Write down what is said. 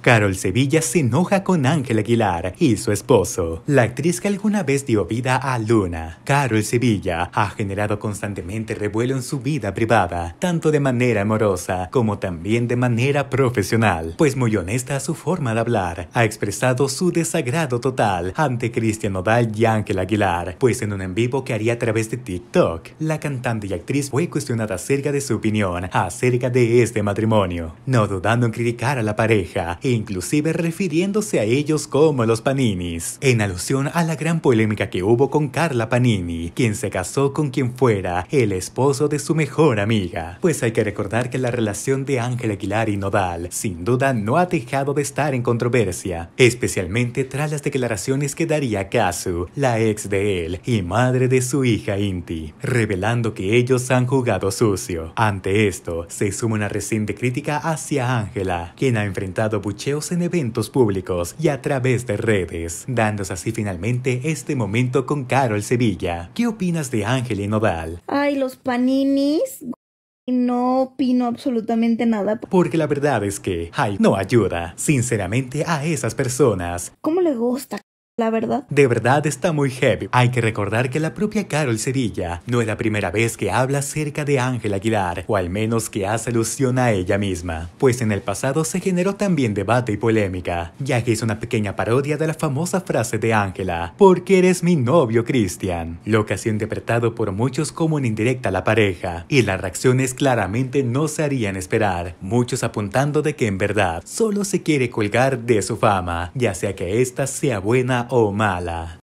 Carol Sevilla se enoja con Ángel Aguilar y su esposo, la actriz que alguna vez dio vida a Luna. Carol Sevilla ha generado constantemente revuelo en su vida privada, tanto de manera amorosa como también de manera profesional, pues muy honesta a su forma de hablar, ha expresado su desagrado total ante Cristian Nodal y Ángel Aguilar, pues en un en vivo que haría a través de TikTok, la cantante y actriz fue cuestionada acerca de su opinión acerca de este matrimonio, no dudando en criticar a la pareja inclusive refiriéndose a ellos como los Paninis, en alusión a la gran polémica que hubo con Carla Panini, quien se casó con quien fuera el esposo de su mejor amiga. Pues hay que recordar que la relación de Ángel Aguilar y Nodal sin duda no ha dejado de estar en controversia, especialmente tras las declaraciones que daría Kazu, la ex de él y madre de su hija Inti, revelando que ellos han jugado sucio. Ante esto, se suma una reciente crítica hacia Ángela, quien ha enfrentado en eventos públicos y a través de redes, dándose así finalmente este momento con Carol Sevilla. ¿Qué opinas de Ángel y Nodal? Ay, los paninis. No opino absolutamente nada. Porque la verdad es que Hype no ayuda, sinceramente, a esas personas. ¿Cómo le gusta verdad. De verdad está muy heavy. Hay que recordar que la propia Carol Sevilla no es la primera vez que habla acerca de Ángela Aguilar, o al menos que hace alusión a ella misma, pues en el pasado se generó también debate y polémica, ya que es una pequeña parodia de la famosa frase de Ángela, porque eres mi novio Cristian, lo que ha sido interpretado por muchos como en indirecta a la pareja, y las reacciones claramente no se harían esperar, muchos apuntando de que en verdad solo se quiere colgar de su fama, ya sea que ésta sea buena Oh mala.